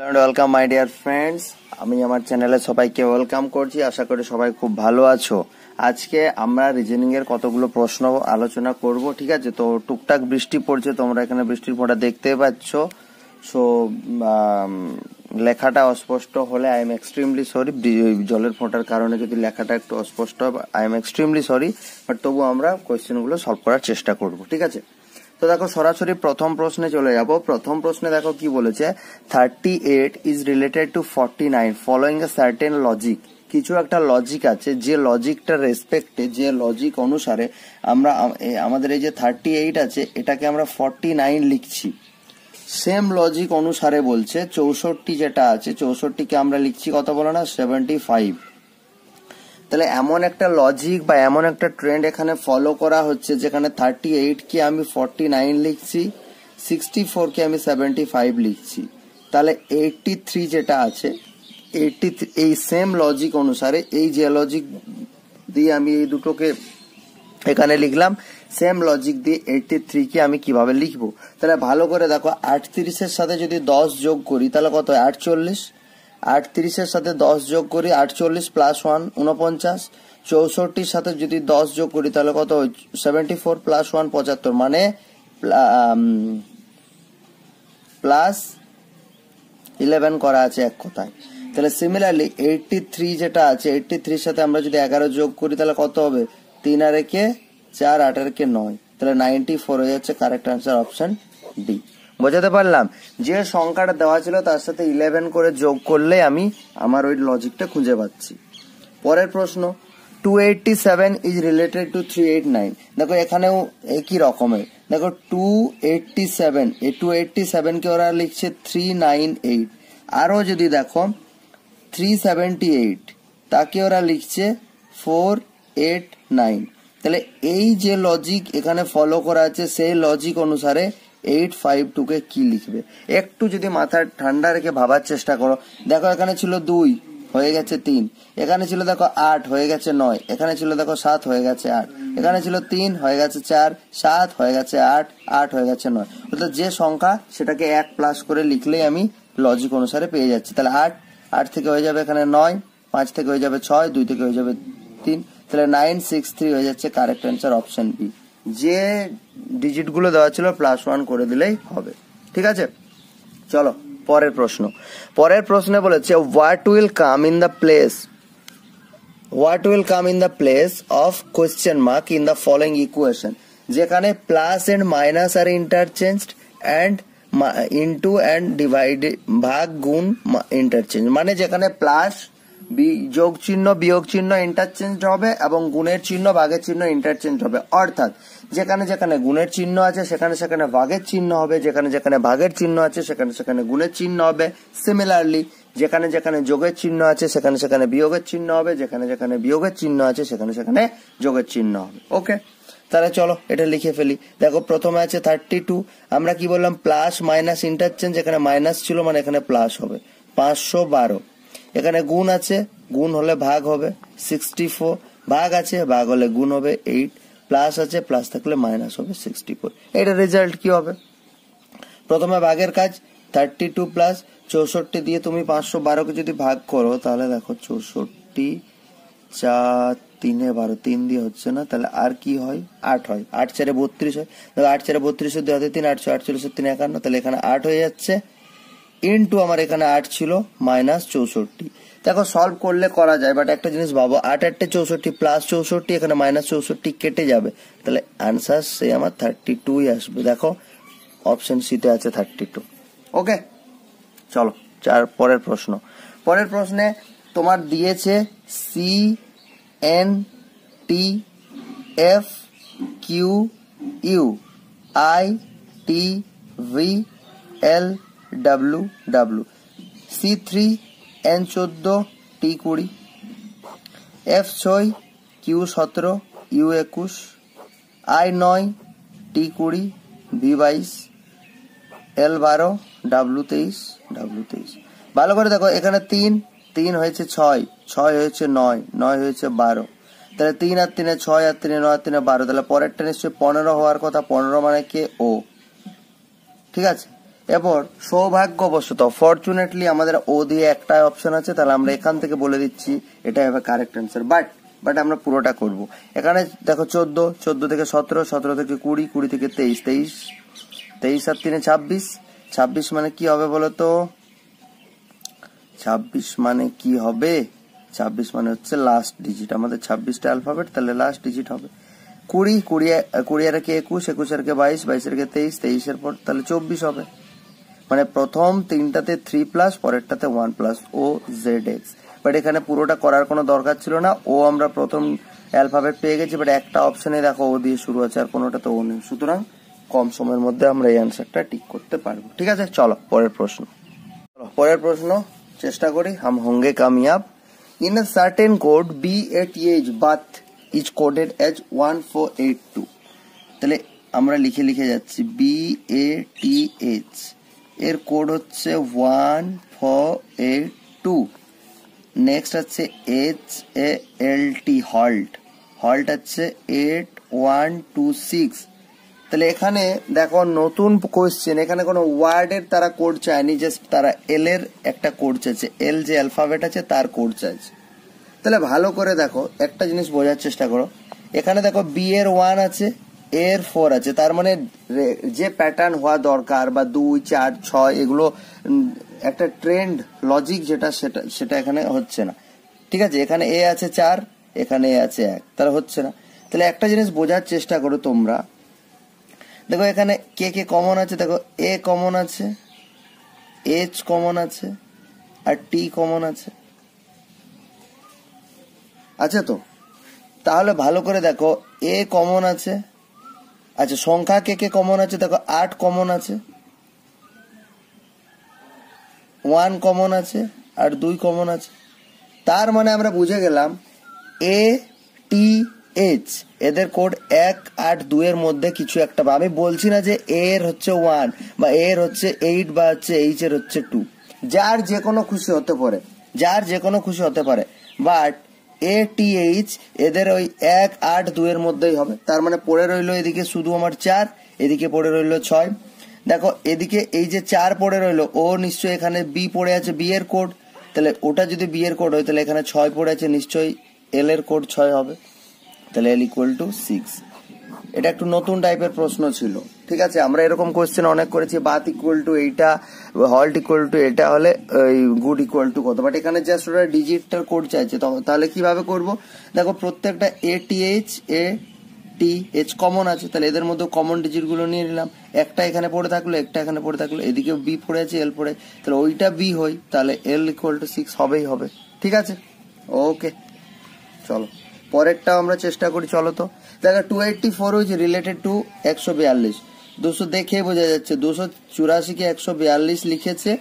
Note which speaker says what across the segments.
Speaker 1: hello welcome my dear friends আমি আমার চ্যানেলে সবাইকে ওয়েলকাম করছি আশা করি সবাই খুব ভালো আছো আজকে আমরা রিজনিং এর কতগুলো প্রশ্ন আলোচনা করব ঠিক আছে তো টুকটাক বৃষ্টি পড়ছে তোমরা এখানে বৃষ্টির ফোঁটা দেখতে পাচ্ছ সো লেখাটা অস্পষ্ট হলে আই এম এক্সট্রিমলি সরি জলের ফোঁটার কারণে যদি লেখাটা একটু অস্পষ্ট I am extremely sorry but তবু আমরা কোয়েশ্চেনগুলো সলভ করার চেষ্টা করব ঠিক আছে তো দেখো সরাসরি প্রথম প্রশ্নে চলে যাব প্রথম প্রশ্নে দেখো কি বলেছে thirty eight is related to forty nine following a certain logic কিছু একটা লজিক আছে যে লজিকটার রেসপেক্টে যে লজিক অনুসারে আমরা আমাদের এই যে থার্টি এইট আছে এটাকে আমরা ফর্টি নাইন লিখছি সেম লজিক অনুসারে বলছে চৌষট্টি যেটা আছে চৌষট্টিকে আমরা লিখছি কত বলো না সেভেন্টি ফাইভ তাহলে এমন একটা লজিক বা এমন একটা ট্রেন্ড এখানে ফলো করা হচ্ছে যেখানে থার্টি এইটকে আমি ফর্টি নাইন লিখছি সিক্সটি কে আমি সেভেন্টি ফাইভ লিখছি তাহলে এইটটি থ্রি যেটা আছে এইটটি এই সেম লজিক অনুসারে এই যে লজিক দিয়ে আমি এই দুটোকে এখানে লিখলাম সেম লজিক দিয়ে এইটটি থ্রিকে আমি কিভাবে লিখবো তাহলে ভালো করে দেখো আটত্রিশের সাথে যদি দশ যোগ করি তাহলে কত আটচল্লিশ আটত্রিশের সাথে দশ যোগ করি আটচল্লিশ প্লাস ওয়ান উনপঞ্চাশ চৌষট্টির সাথে যদি দশ যোগ করি তাহলে কত সেভেন্টি ফোর প্লাস ওয়ান পঁচাত্তর মানে প্লাস ইলেভেন করা আছে এক কথায় তাহলে সিমিলারলি এইটটি থ্রি যেটা আছে এইটটি থ্রির সাথে আমরা যদি এগারো যোগ করি তাহলে কত হবে তিন আর একে চার আট আর কে নয় তাহলে নাইনটি ফোর হয়ে যাচ্ছে কারেক্ট আনসার অপশন ডি বোঝাতে পারলাম যে সংখ্যাটা দেওয়া ছিল তার সাথে ইলেভেন করে যোগ করলে আমি আমার ওই লজিকটা খুঁজে পাচ্ছি পরের প্রশ্ন two eighty seven is related to three eight nine দেখো এখানেও একই রকমের দেখো টু এইটটি সেভেন এই টু এইটটি সেভেনকে ওরা লিখছে থ্রি নাইন এইট আরও যদি দেখো থ্রি সেভেন্টি এইট তাকে ওরা লিখছে ফোর এইট নাইন তাহলে এই যে লজিক এখানে ফলো করা আছে সেই লজিক অনুসারে এইট ফাইভ টুকে কি লিখবে একটু যদি মাথার ঠান্ডা রেখে ভাবার চেষ্টা করো দেখো এখানে ছিল দুই হয়ে গেছে তিন এখানে ছিল দেখো আট হয়ে গেছে নয় এখানে ছিল দেখো সাত হয়ে গেছে আট এখানে ছিল তিন হয়ে গেছে চার সাত হয়ে গেছে আট আট হয়ে গেছে নয় অর্থাৎ যে সংখ্যা সেটাকে এক প্লাস করে লিখলেই আমি লজিক অনুসারে পেয়ে যাচ্ছি তাহলে আট আট থেকে হয়ে যাবে এখানে নয় পাঁচ থেকে হয়ে যাবে ছয় দুই থেকে হয়ে যাবে তিন তাহলে নাইন সিক্স থ্রি হয়ে যাচ্ছে কারেক্ট অ্যান্সার অপশন বি যে ডিজিটগুলো দেওয়া ছিল প্লাস ওয়ান করে দিলেই হবে ঠিক আছে চলো পরের প্রশ্ন পরের প্রশ্নে বলেছে what will come in the place what will come in the place of question mark in the following equation যেখানে প্লাস অ্যান্ড মাইনাস আর interchanged and into and divide ভাগ গুণ ইন্টারচেঞ্জ মানে যেখানে প্লাস যোগ চিহ্ন বিয়োগ চিহ্ন ইন্টারচেঞ্জ হবে এবং গুণের চিহ্ন ভাগের চিহ্ন ইন্টারচেঞ্জ হবে অর্থাৎ যেখানে যেখানে গুণের চিহ্ন আছে সেখানে সেখানে ভাগের চিহ্ন হবে যেখানে যেখানে ভাগের চিহ্ন আছে সেখানে সেখানে গুণের চিহ্ন হবে সিমিলারলি যেখানে যেখানে যোগের চিহ্ন আছে সেখানে সেখানে বিয়োগের চিহ্ন হবে যেখানে যেখানে বিয়োগের চিহ্ন আছে সেখানে সেখানে যোগের চিহ্ন হবে ওকে তাহলে চলো এটা লিখে ফেলি দেখো প্রথমে আছে থার্টি টু আমরা কি বললাম প্লাস মাইনাস ইন্টারচেঞ্জ এখানে মাইনাস ছিল মানে এখানে প্লাস হবে পাঁচশো বারো এখানে গুণ আছে গুণ হলে ভাগ হবে সিক্সটি ফোর ভাগ আছে ভাগ হলে গুণ হবে এইট প্লাস আছে প্লাস থাকলে মাইনাস হবে সিক্সটি ফোর এটা রেজাল্ট কি হবে প্রথমে ভাগের কাজ থার্টি টু প্লাস চৌষট্টি দিয়ে তুমি পাঁচশো বারোকে যদি ভাগ করো তাহলে দেখো চৌষট্টি চার তিনে বারো তিন দিয়ে হচ্ছে না তাহলে আর কি হয় আট হয় আট চারে বত্রিশ হয় আট চারে বত্রিশ দিয়ে হাতে তিন আটশো আটচল্লিশ তিন একান্ন তাহলে এখানে আট হয়ে যাচ্ছে ইন টু আমার এখানে আট ছিল মাইনাস চৌষট্টি দেখো সলভ করলে করা যায় বাট একটা জিনিস ভাবো আট আটটা চৌষট্টি প্লাস চৌষট্টি এখানে মাইনাস চৌষট্টি কেটে যাবে তাহলে আনসার সে আমার থার্টি টুই আসবে দেখো অপশন সিতে আছে থার্টি টু ওকে চলো চার পরের প্রশ্ন পরের প্রশ্নে তোমার দিয়েছে C N T F Q U I T V L W W C three N চোদ্দো টি কুড়ি এফ ছয় কিউ সতেরো ইউ একুশ আই নয় টি কুড়ি ভি বাইশ এল বারো ডাব্লু তেইশ ডাব্লু তেইশ ভালো করে দেখো এখানে তিন তিন হয়েছে ছয় ছয় হয়েছে নয় নয় হয়েছে বারো তাহলে তিন আর তিনে ছয় আর তিনে নয় আর তিনে বারো তাহলে পরেরটা নিশ্চয়ই পনেরো হওয়ার কথা পনেরো মানে কে ও ঠিক আছে এবার সৌভাগ্যবশত ফরচুনেটলি আমাদের ও দিয়ে একটা অপশন আছে তাহলে আমরা এখান থেকে বলে দিচ্ছি এটা হবে কারেক্ট অ্যান্সার বাট বাট আমরা পুরোটা করব এখানে দেখো চোদ্দ চোদ্দ থেকে সতেরো সতেরো থেকে কুড়ি কুড়ি থেকে তেইশ তেইশ তেইশ আর তিনে ছাব্বিশ ছাব্বিশ মানে কি হবে বলো তো ছাব্বিশ মানে কি হবে ছাব্বিশ মানে হচ্ছে লাস্ট ডিজিট আমাদের ছাব্বিশটা অ্যালফাবেট তাহলে লাস্ট ডিজিট হবে কুড়ি কুড়ি কুড়ি আর কে একুশ একুশ আর কে বাইশ বাইশের কে তেইশ তেইশের পর তাহলে চব্বিশ হবে মানে প্রথম তিনটাতে থ্রি প্লাস পরেরটাতে one plus O Z X but এখানে পুরোটা করার কোনো দরকার ছিল না ও আমরা প্রথম অ্যালফাবেট পেয়ে গেছি বাট একটা অপশনে দেখো ও দিয়ে শুরু আছে আর কোনোটা তো ও নেই সুতরাং কম সময়ের মধ্যে আমরা এই অ্যান্সারটা ঠিক করতে পারবো ঠিক আছে চলো পরের প্রশ্ন পরের প্রশ্ন চেষ্টা করি হাম হঙ্গে কামিয়াব in a certain code B A T H bath is coded as one four eight two তাহলে আমরা লিখে লিখে যাচ্ছি বি এ টি এইচ এর কোড হচ্ছে one four eight two next আছে H A L T halt halt আছে eight one two six তাহলে এখানে দেখো নতুন কোয়েশ্চেন এখানে কোনো ওয়ার্ডের তারা কোড চায়নি জাস্ট তারা এল এর একটা কোড চাইছে এল যে অ্যালফাবেট আছে তার কোড চাইছে তাহলে ভালো করে দেখো একটা জিনিস বোঝার চেষ্টা করো এখানে দেখো বি এর ওয়ান আছে এর ফোর আছে তার মানে যে প্যাটার্ন হওয়া দরকার বা দুই চার ছয় এগুলো একটা ট্রেন্ড লজিক যেটা সেটা সেটা এখানে হচ্ছে না ঠিক আছে এখানে এ আছে চার এখানে এ আছে এক তাহলে হচ্ছে না তাহলে একটা জিনিস বোঝার চেষ্টা করো তোমরা দেখো এখানে কে কে কমন আছে দেখো এ কমন আছে এইচ কমন আছে আর টি কমন আছে আচ্ছা তো তাহলে ভালো করে দেখো এ কমন আছে আচ্ছা সংখ্যা কে কে কমন আছে দেখো আট কমন আছে ওয়ান কমন আছে আর দুই কমন আছে তার মানে আমরা বুঝে গেলাম এ টি এইচ এদের কোড এক আট দুয়ের মধ্যে কিছু একটা আমি বলছি না যে এ এর হচ্ছে ওয়ান বা এ এর হচ্ছে এইট বা হচ্ছে এইচ এর হচ্ছে টু যার যে কোনো খুশি হতে পারে যার যে কোনো খুশি হতে পারে বাট এটিএইচ এদের ওই এক আট দুয়ের মধ্যেই হবে তার মানে পড়ে রইল এদিকে শুধু আমার চার এদিকে পড়ে রইল ছয় দেখো এদিকে এই যে চার পড়ে রইল ও নিশ্চয়ই এখানে বি পড়ে আছে বি এর কোড তাহলে ওটা যদি বি এর কোড হয় তাহলে এখানে ছয় পড়ে আছে নিশ্চয়ই এল এর কোড ছয় হবে তাহলে এল ইকুয়াল টু সিক্স এটা একটু নতুন টাইপের প্রশ্ন ছিল ঠিক আছে আমরা এরকম কোয়েশ্চেন অনেক করেছি বাত ইকুয়াল টু এইটা হল্ট ইকুয়াল টু এটা হলে গুড ইকুয়াল টু কত বাট এখানে জাস্ট ওরা ডিজিটটার কোড চাইছে তাহলে কিভাবে করব দেখো প্রত্যেকটা A T H A T H common আছে তাহলে এদের মধ্যে কমন ডিজিটগুলো নিয়ে নিলাম একটা এখানে পড়ে থাকলো একটা এখানে পড়ে থাকলো এদিকে বি পড়ে আছে এল পড়ে তাহলে ওইটা বি হই তাহলে এল ইকুয়াল টু সিক্স হবেই হবে ঠিক আছে ওকে চলো পরেরটা আমরা চেষ্টা করি চলো তো দেখো two eighty four is related to একশো বিয়াল্লিশ দুশো দেখেই বোঝা যাচ্ছে দুশো চুরাশিকে একশো বিয়াল্লিশ লিখেছে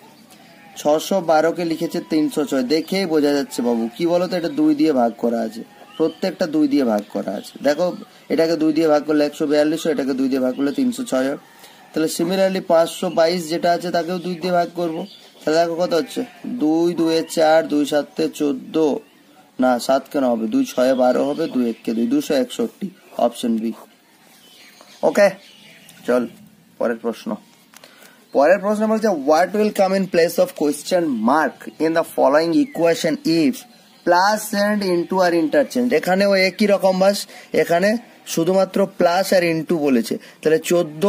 Speaker 1: ছশো বারোকে লিখেছে তিনশো ছয় দেখেই বোঝা যাচ্ছে বাবু কি বলো তো এটা দুই দিয়ে ভাগ করা আছে প্রত্যেকটা দুই দিয়ে ভাগ করা আছে দেখো এটাকে দুই দিয়ে ভাগ করলে একশো বিয়াল্লিশ হয় এটাকে দুই দিয়ে ভাগ করলে তিনশো ছয় হয় তাহলে সিমিলারলি পাঁচশো বাইশ যেটা আছে তাকেও দুই দিয়ে ভাগ করবো তাহলে দেখো কত হচ্ছে দুই দুয়ে চার দুই সাতে চোদ্দো না সাত কেন হবে দুই ছয় বারো হবে দুই এক দুই দুশো একষট্টি অপশন বি ওকে চল পরের প্রশ্ন পরের প্রশ্ন বলছে what will come in place of question mark in the following equation if plus and into আর ইন্টারচেঞ্জ এখানেও একই রকম বাস এখানে শুধুমাত্র প্লাস আর ইন্টু বলেছে তাহলে চোদ্দ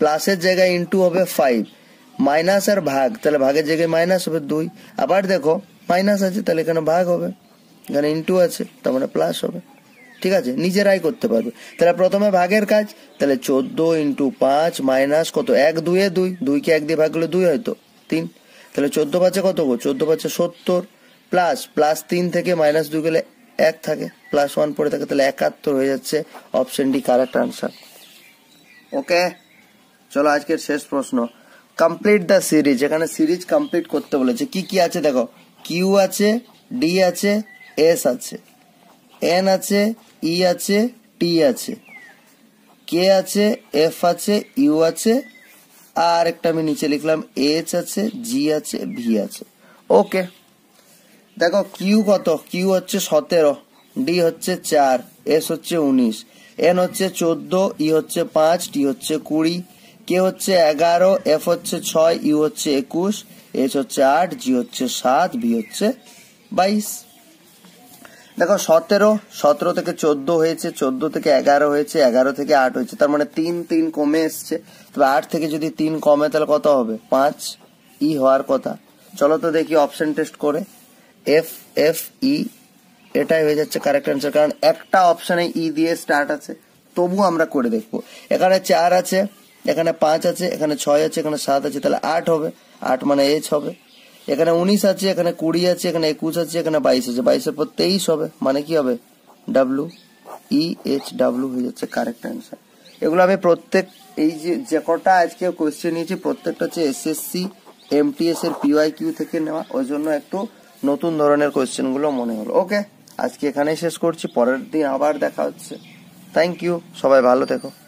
Speaker 1: প্লাসের জায়গায় ইন্টু হবে ফাইভ মাইনাস আর ভাগ তাহলে ভাগের জায়গায় মাইনাস হবে দুই আবার দেখো মাইনাস আছে তাহলে এখানে ভাগ হবে এখানে ইন্টু আছে তার মানে প্লাস হবে ঠিক আছে নিজেরাই করতে পারবে তাহলে প্রথমে ভাগের কাজ তাহলে চোদ্দ ইন্টু পাঁচ মাইনাস কত এক দুয়ে দুই দুইকে এক দিয়ে ভাগ করলে দুই হয়তো তিন তাহলে চোদ্দ পাঁচে কত গো চোদ্দ পাঁচে সত্তর প্লাস প্লাস তিন থেকে মাইনাস দুই গেলে এক থাকে প্লাস ওয়ান পড়ে থাকে তাহলে একাত্তর হয়ে যাচ্ছে option D correct answer okay চলো আজকের শেষ প্রশ্ন কমপ্লিট দ্য সিরিজ এখানে সিরিজ কমপ্লিট করতে বলেছে কি কি আছে দেখো কিউ আছে ডি আছে এস আছে এন আছে ই e আছে টি আছে কে আছে এফ আছে ইউ আছে আর একটা আমি নিচে লিখলাম এইচ আছে জি আছে ভি আছে ওকে দেখো কিউ কত কিউ হচ্ছে সতেরো ডি হচ্ছে চার এস হচ্ছে উনিশ এন হচ্ছে চোদ্দ ই e হচ্ছে পাঁচ টি হচ্ছে কুড়ি কে হচ্ছে এগারো এফ হচ্ছে ছয় ইউ হচ্ছে একুশ এস হচ্ছে আট জি হচ্ছে সাত বি হচ্ছে বাইশ দেখো সতেরো সতেরো থেকে চোদ্দ হয়েছে চোদ্দ থেকে এগারো হয়েছে এগারো থেকে আট হয়েছে তার মানে তিন তিন কমে এসছে তবে আট থেকে যদি তিন কমে তাহলে কত হবে পাঁচ ই হওয়ার কথা চলো তো দেখি অপশন টেস্ট করে এফ এফ ই এটাই হয়ে যাচ্ছে কারেক্ট অ্যান্সার কারণ একটা অপশানে ই e দিয়ে স্টার্ট আছে তবু আমরা করে দেখবো এখানে চার আছে এখানে পাঁচ আছে এখানে ছয় আছে এখানে সাত আছে তাহলে আট হবে আট মানে এইচ হবে এখানে উনিশ আছে এখানে কুড়ি আছে এখানে একুশ আছে এখানে বাইশ আছে বাইশের পর তেইশ হবে মানে কি হবে ডাব্লু ই এইচ ডাব্লু হয়ে যাচ্ছে কারেক্ট অ্যান্সার এগুলো আমি প্রত্যেক এই যে যে কটা আজকে কোয়েশ্চেন নিয়েছি প্রত্যেকটা হচ্ছে S S C M T S এর পিওয়াই কিউ থেকে নেওয়া ওই জন্য একটু নতুন ধরনের কোয়েশ্চেনগুলো মনে হলো ওকে আজকে এখানেই শেষ করছি পরের দিন আবার দেখা হচ্ছে থ্যাংক ইউ সবাই ভালো থেকো